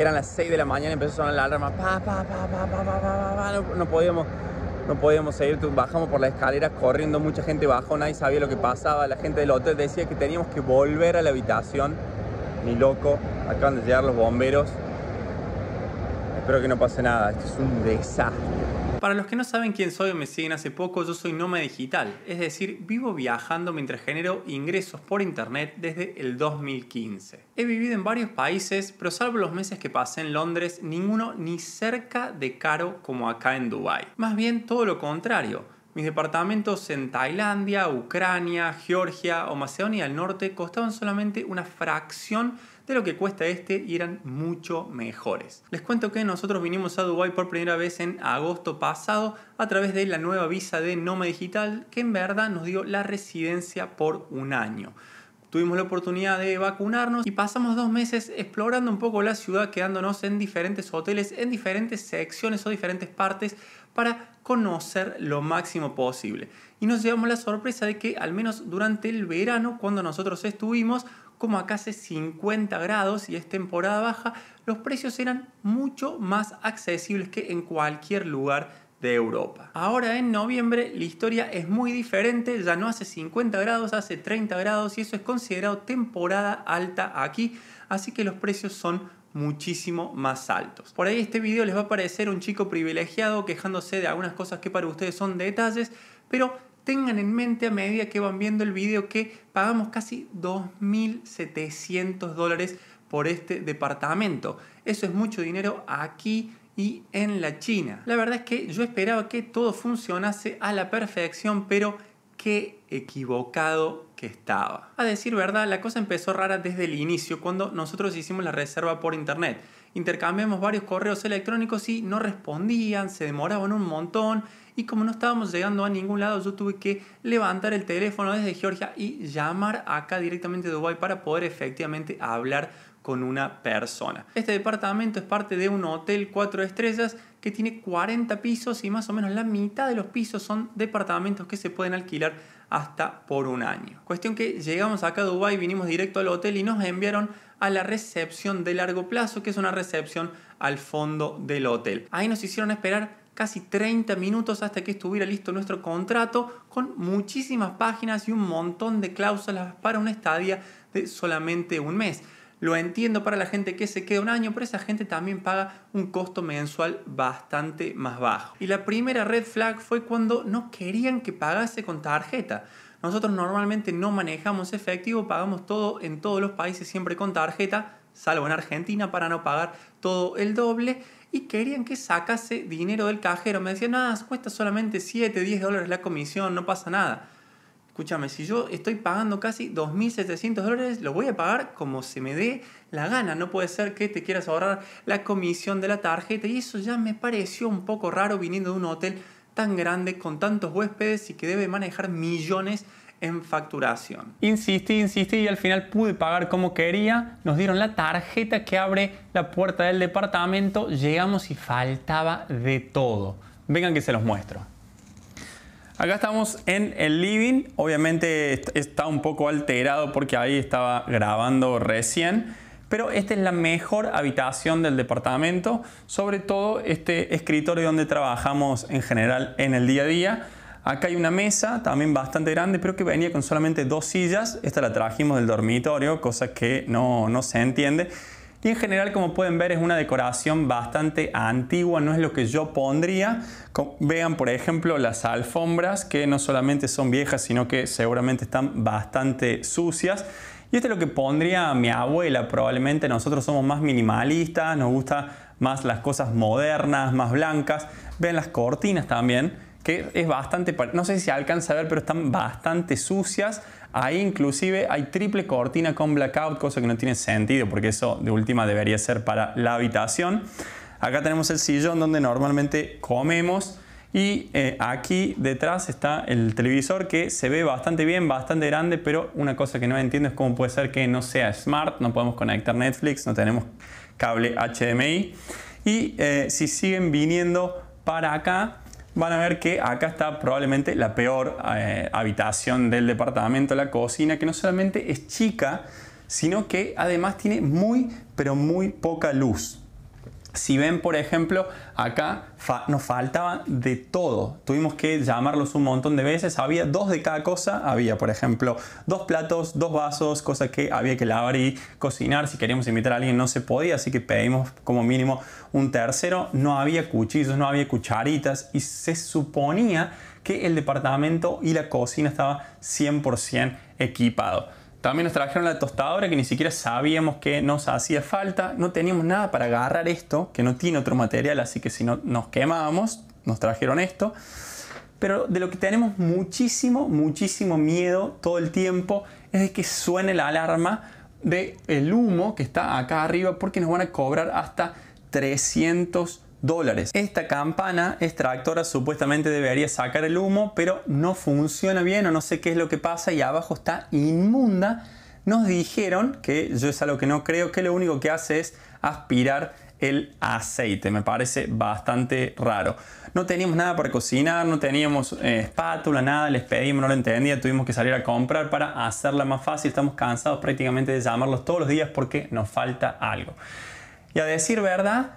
eran las 6 de la mañana, empezó a sonar la alarma, no, podíamos, no podíamos seguir, bajamos por las escaleras corriendo, mucha gente bajó, nadie sabía lo que pasaba, la gente del hotel decía que teníamos que volver a la habitación, ni loco, acaban de llegar los bomberos, espero que no pase nada, esto es un desastre. Para los que no saben quién soy o me siguen hace poco, yo soy noma digital, es decir, vivo viajando mientras genero ingresos por internet desde el 2015. He vivido en varios países, pero salvo los meses que pasé en Londres, ninguno ni cerca de caro como acá en Dubai. Más bien todo lo contrario mis departamentos en Tailandia, Ucrania, Georgia o Macedonia del Norte costaban solamente una fracción de lo que cuesta este y eran mucho mejores. Les cuento que nosotros vinimos a Dubai por primera vez en agosto pasado a través de la nueva visa de Noma Digital que en verdad nos dio la residencia por un año. Tuvimos la oportunidad de vacunarnos y pasamos dos meses explorando un poco la ciudad, quedándonos en diferentes hoteles, en diferentes secciones o diferentes partes para conocer lo máximo posible. Y nos llevamos la sorpresa de que al menos durante el verano, cuando nosotros estuvimos, como acá hace 50 grados y es temporada baja, los precios eran mucho más accesibles que en cualquier lugar de Europa. Ahora en noviembre la historia es muy diferente, ya no hace 50 grados, hace 30 grados y eso es considerado temporada alta aquí, así que los precios son muchísimo más altos. Por ahí este video les va a parecer un chico privilegiado quejándose de algunas cosas que para ustedes son detalles, pero tengan en mente a medida que van viendo el video que pagamos casi 2.700 dólares por este departamento. Eso es mucho dinero aquí y en la China. La verdad es que yo esperaba que todo funcionase a la perfección, pero qué equivocado que estaba. A decir verdad, la cosa empezó rara desde el inicio cuando nosotros hicimos la reserva por internet. Intercambiamos varios correos electrónicos y no respondían, se demoraban un montón y como no estábamos llegando a ningún lado yo tuve que levantar el teléfono desde Georgia y llamar acá directamente de Dubai para poder efectivamente hablar con una persona. Este departamento es parte de un hotel cuatro estrellas que tiene 40 pisos y más o menos la mitad de los pisos son departamentos que se pueden alquilar hasta por un año. Cuestión que llegamos acá a Dubai, vinimos directo al hotel y nos enviaron a la recepción de largo plazo, que es una recepción al fondo del hotel. Ahí nos hicieron esperar casi 30 minutos hasta que estuviera listo nuestro contrato con muchísimas páginas y un montón de cláusulas para una estadía de solamente un mes. Lo entiendo para la gente que se queda un año, pero esa gente también paga un costo mensual bastante más bajo. Y la primera red flag fue cuando no querían que pagase con tarjeta. Nosotros normalmente no manejamos efectivo, pagamos todo en todos los países siempre con tarjeta, salvo en Argentina para no pagar todo el doble. Y querían que sacase dinero del cajero. Me decían, nada, ah, cuesta solamente 7, 10 dólares la comisión, no pasa nada escúchame, si yo estoy pagando casi 2.700 dólares, lo voy a pagar como se me dé la gana. No puede ser que te quieras ahorrar la comisión de la tarjeta y eso ya me pareció un poco raro viniendo de un hotel tan grande con tantos huéspedes y que debe manejar millones en facturación. Insistí, insistí y al final pude pagar como quería. Nos dieron la tarjeta que abre la puerta del departamento. Llegamos y faltaba de todo. Vengan que se los muestro. Acá estamos en el living, obviamente está un poco alterado porque ahí estaba grabando recién, pero esta es la mejor habitación del departamento, sobre todo este escritorio donde trabajamos en general en el día a día. Acá hay una mesa también bastante grande, pero que venía con solamente dos sillas. Esta la trajimos del dormitorio, cosa que no, no se entiende. Y en general, como pueden ver, es una decoración bastante antigua, no es lo que yo pondría. Vean, por ejemplo, las alfombras, que no solamente son viejas, sino que seguramente están bastante sucias. Y esto es lo que pondría mi abuela, probablemente nosotros somos más minimalistas, nos gusta más las cosas modernas, más blancas. Vean las cortinas también que es bastante, no sé si se alcanza a ver, pero están bastante sucias. Ahí inclusive hay triple cortina con blackout, cosa que no tiene sentido, porque eso de última debería ser para la habitación. Acá tenemos el sillón donde normalmente comemos. Y eh, aquí detrás está el televisor que se ve bastante bien, bastante grande, pero una cosa que no entiendo es cómo puede ser que no sea smart, no podemos conectar Netflix, no tenemos cable HDMI. Y eh, si siguen viniendo para acá, van a ver que acá está probablemente la peor eh, habitación del departamento, la cocina, que no solamente es chica, sino que además tiene muy, pero muy poca luz. Si ven, por ejemplo, acá nos faltaba de todo. Tuvimos que llamarlos un montón de veces. Había dos de cada cosa. Había, por ejemplo, dos platos, dos vasos, cosas que había que lavar y cocinar. Si queríamos invitar a alguien no se podía, así que pedimos como mínimo un tercero. No había cuchillos, no había cucharitas y se suponía que el departamento y la cocina estaba 100% equipado. También nos trajeron la tostadora que ni siquiera sabíamos que nos hacía falta. No teníamos nada para agarrar esto, que no tiene otro material, así que si no nos quemábamos, nos trajeron esto. Pero de lo que tenemos muchísimo, muchísimo miedo todo el tiempo es de que suene la alarma del el humo que está acá arriba porque nos van a cobrar hasta 300 dólares. Esta campana extractora supuestamente debería sacar el humo, pero no funciona bien o no sé qué es lo que pasa y abajo está inmunda. Nos dijeron que yo es algo que no creo, que lo único que hace es aspirar el aceite. Me parece bastante raro. No teníamos nada para cocinar, no teníamos eh, espátula, nada, les pedimos, no lo entendía, tuvimos que salir a comprar para hacerla más fácil. Estamos cansados prácticamente de llamarlos todos los días porque nos falta algo. Y a decir verdad,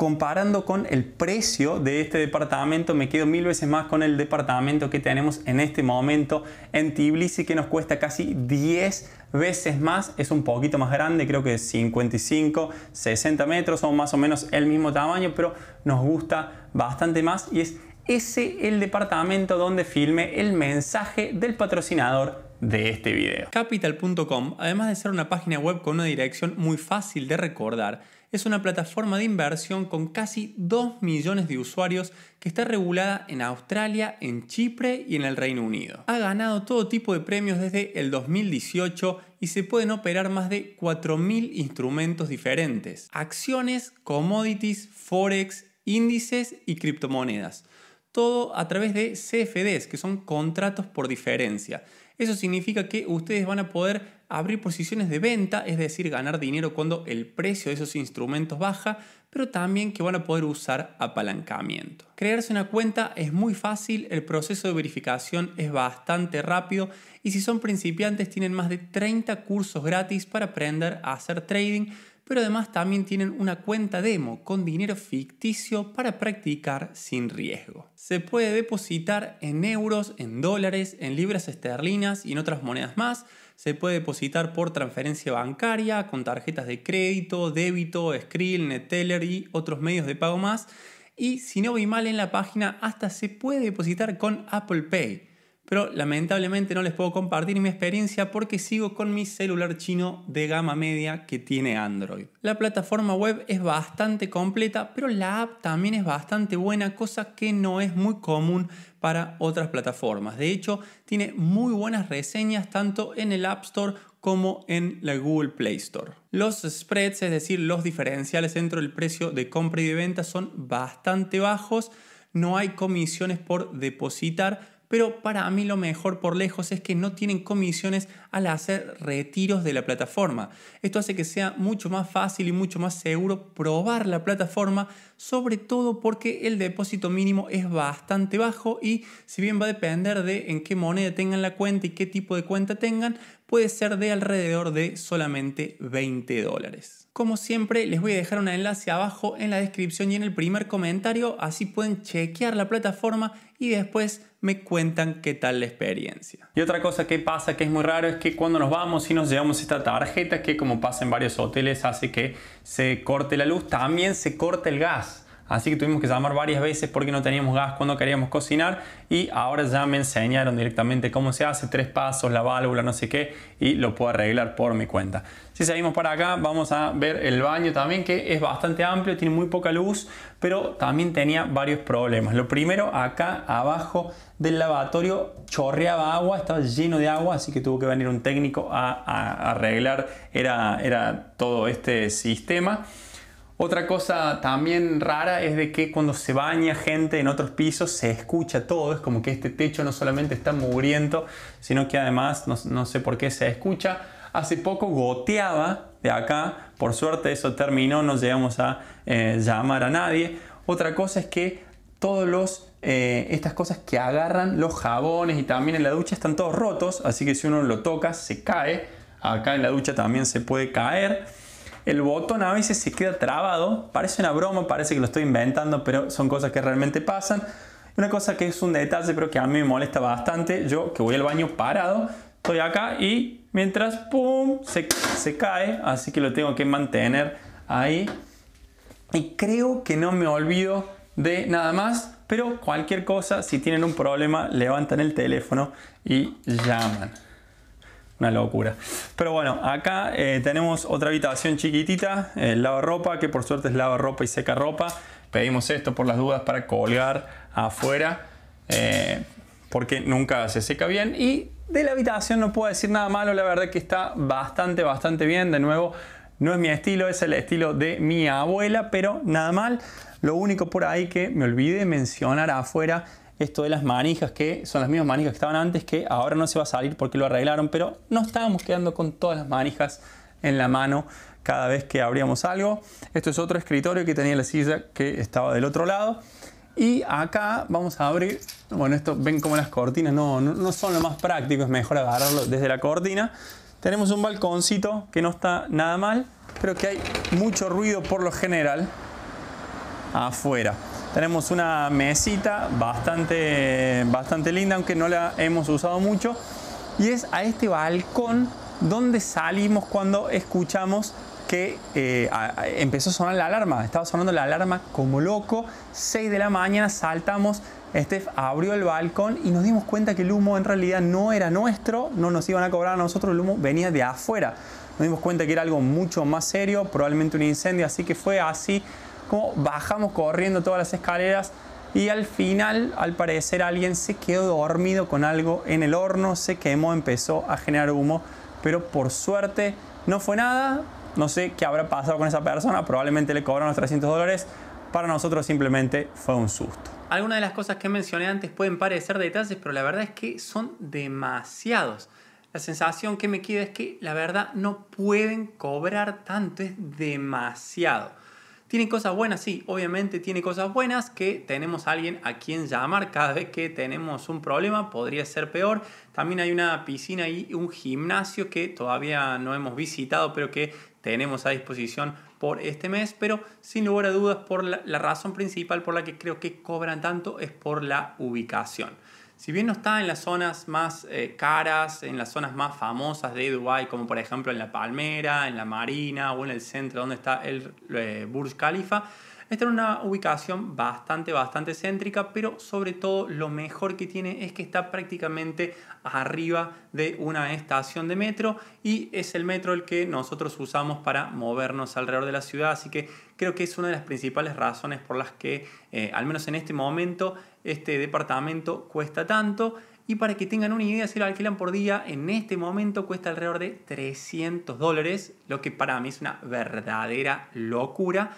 comparando con el precio de este departamento, me quedo mil veces más con el departamento que tenemos en este momento en Tbilisi, que nos cuesta casi 10 veces más, es un poquito más grande, creo que 55, 60 metros, son más o menos el mismo tamaño, pero nos gusta bastante más y es ese el departamento donde filme el mensaje del patrocinador de este video. Capital.com, además de ser una página web con una dirección muy fácil de recordar, es una plataforma de inversión con casi 2 millones de usuarios que está regulada en Australia, en Chipre y en el Reino Unido. Ha ganado todo tipo de premios desde el 2018 y se pueden operar más de 4.000 instrumentos diferentes. Acciones, commodities, forex, índices y criptomonedas. Todo a través de CFDs, que son contratos por diferencia eso significa que ustedes van a poder abrir posiciones de venta, es decir, ganar dinero cuando el precio de esos instrumentos baja, pero también que van a poder usar apalancamiento. Crearse una cuenta es muy fácil, el proceso de verificación es bastante rápido y si son principiantes tienen más de 30 cursos gratis para aprender a hacer trading pero además también tienen una cuenta demo con dinero ficticio para practicar sin riesgo. Se puede depositar en euros, en dólares, en libras esterlinas y en otras monedas más. Se puede depositar por transferencia bancaria, con tarjetas de crédito, débito, Skrill, Neteller y otros medios de pago más. Y si no vi mal en la página, hasta se puede depositar con Apple Pay pero lamentablemente no les puedo compartir mi experiencia porque sigo con mi celular chino de gama media que tiene Android. La plataforma web es bastante completa, pero la app también es bastante buena, cosa que no es muy común para otras plataformas. De hecho, tiene muy buenas reseñas tanto en el App Store como en la Google Play Store. Los spreads, es decir, los diferenciales entre el precio de compra y de venta son bastante bajos, no hay comisiones por depositar, pero para mí lo mejor por lejos es que no tienen comisiones al hacer retiros de la plataforma. Esto hace que sea mucho más fácil y mucho más seguro probar la plataforma, sobre todo porque el depósito mínimo es bastante bajo y si bien va a depender de en qué moneda tengan la cuenta y qué tipo de cuenta tengan, puede ser de alrededor de solamente 20 dólares. Como siempre, les voy a dejar un enlace abajo en la descripción y en el primer comentario, así pueden chequear la plataforma y después me cuentan qué tal la experiencia. Y otra cosa que pasa que es muy raro es que cuando nos vamos y nos llevamos esta tarjeta que como pasa en varios hoteles hace que se corte la luz, también se corta el gas así que tuvimos que llamar varias veces porque no teníamos gas cuando queríamos cocinar y ahora ya me enseñaron directamente cómo se hace, tres pasos, la válvula, no sé qué, y lo puedo arreglar por mi cuenta. Si seguimos para acá, vamos a ver el baño también, que es bastante amplio, tiene muy poca luz, pero también tenía varios problemas. Lo primero, acá abajo del lavatorio chorreaba agua, estaba lleno de agua, así que tuvo que venir un técnico a, arreglar, era, era todo este sistema. Otra cosa también rara es de que cuando se baña gente en otros pisos se escucha todo, es como que este techo no solamente está mugriento, sino que además no, sé por qué se escucha. Hace poco goteaba de acá, por suerte eso terminó, no llegamos a eh, llamar a nadie. Otra cosa es que todos los eh, estas cosas que agarran los jabones y también en la ducha están todos rotos, así que si uno lo toca se cae. Acá en la ducha también se puede caer el botón a veces se queda trabado. Parece una broma, parece que lo estoy inventando, pero son cosas que realmente pasan. Una cosa que es un detalle, pero que a mí me molesta bastante, yo que voy al baño parado, estoy acá y mientras, ¡pum!, se, se cae, así que lo tengo que mantener ahí. Y creo que no me olvido de nada más, pero cualquier cosa, si tienen un problema, levantan el teléfono y llaman una locura. Pero bueno, acá eh, tenemos otra habitación chiquitita, el eh, ropa, que por suerte es ropa y seca ropa. Pedimos esto por las dudas para colgar afuera, eh, porque nunca se seca bien. Y de la habitación no puedo decir nada malo, la verdad que está bastante, bastante bien. De nuevo, no es mi estilo, es el estilo de mi abuela, pero nada mal. Lo único por ahí que me olvide mencionar afuera esto de las manijas, que son las mismas manijas que estaban antes, que ahora no se va a salir porque lo arreglaron, pero no estábamos quedando con todas las manijas en la mano cada vez que abríamos algo. Esto es otro escritorio que tenía la silla que estaba del otro lado. Y acá vamos a abrir, bueno, esto ven como las cortinas no, no, no son lo más práctico, es mejor agarrarlo desde la cortina. Tenemos un balconcito que no está nada mal, pero que hay mucho ruido por lo general afuera. Tenemos una mesita bastante, bastante linda, aunque no la hemos usado mucho. Y es a este balcón donde salimos cuando escuchamos que eh, empezó a sonar la alarma. Estaba sonando la alarma como loco. 6 de la mañana saltamos. Steph abrió el balcón y nos dimos cuenta que el humo en realidad no era nuestro, no nos iban a cobrar a nosotros, el humo venía de afuera. Nos dimos cuenta que era algo mucho más serio, probablemente un incendio, así que fue así como bajamos corriendo todas las escaleras y al final, al parecer, alguien se quedó dormido con algo en el horno, se quemó, empezó a generar humo, pero por suerte no fue nada. No sé qué habrá pasado con esa persona, probablemente le cobraron los 300 dólares. Para nosotros simplemente fue un susto. Algunas de las cosas que mencioné antes pueden parecer detalles, pero la verdad es que son demasiados. La sensación que me queda es que la verdad no pueden cobrar tanto, es demasiado. Tiene cosas buenas, sí, obviamente tiene cosas buenas que tenemos a alguien a quien llamar cada vez que tenemos un problema, podría ser peor. También hay una piscina y un gimnasio que todavía no hemos visitado, pero que tenemos a disposición por este mes, pero sin lugar a dudas por la razón principal por la que creo que cobran tanto es por la ubicación. Si bien no está en las zonas más eh, caras, en las zonas más famosas de Dubái, como por ejemplo en La Palmera, en La Marina o en el centro donde está el eh, Burj Khalifa, Está en una ubicación bastante, bastante céntrica, pero sobre todo lo mejor que tiene es que está prácticamente arriba de una estación de metro y es el metro el que nosotros usamos para movernos alrededor de la ciudad, así que creo que es una de las principales razones por las que, eh, al menos en este momento, este departamento cuesta tanto. Y para que tengan una idea, si lo alquilan por día, en este momento cuesta alrededor de 300 dólares, lo que para mí es una verdadera locura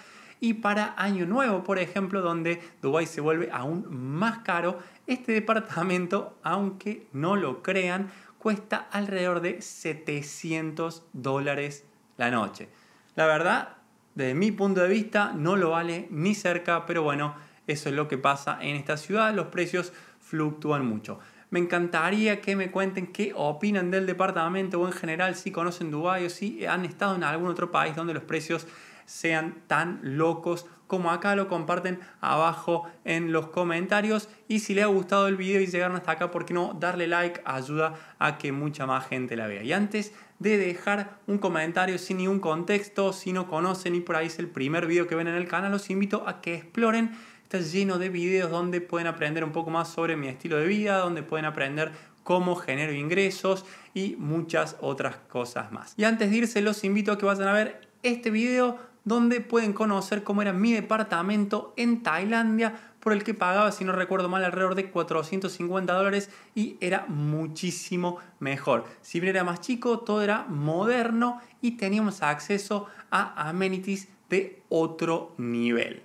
y para Año Nuevo, por ejemplo, donde Dubái se vuelve aún más caro, este departamento, aunque no lo crean, cuesta alrededor de 700 dólares la noche. La verdad, desde mi punto de vista, no lo vale ni cerca, pero bueno, eso es lo que pasa en esta ciudad, los precios fluctúan mucho. Me encantaría que me cuenten qué opinan del departamento o en general si conocen Dubái o si han estado en algún otro país donde los precios sean tan locos como acá lo comparten abajo en los comentarios y si les ha gustado el video y llegaron hasta acá, ¿por qué no darle like? Ayuda a que mucha más gente la vea. Y antes de dejar un comentario sin ningún contexto, si no conocen y por ahí es el primer video que ven en el canal, los invito a que exploren está lleno de videos donde pueden aprender un poco más sobre mi estilo de vida, donde pueden aprender cómo genero ingresos y muchas otras cosas más. Y antes de irse los invito a que vayan a ver este video donde pueden conocer cómo era mi departamento en Tailandia, por el que pagaba, si no recuerdo mal, alrededor de 450 dólares y era muchísimo mejor. Si bien era más chico, todo era moderno y teníamos acceso a amenities de otro nivel.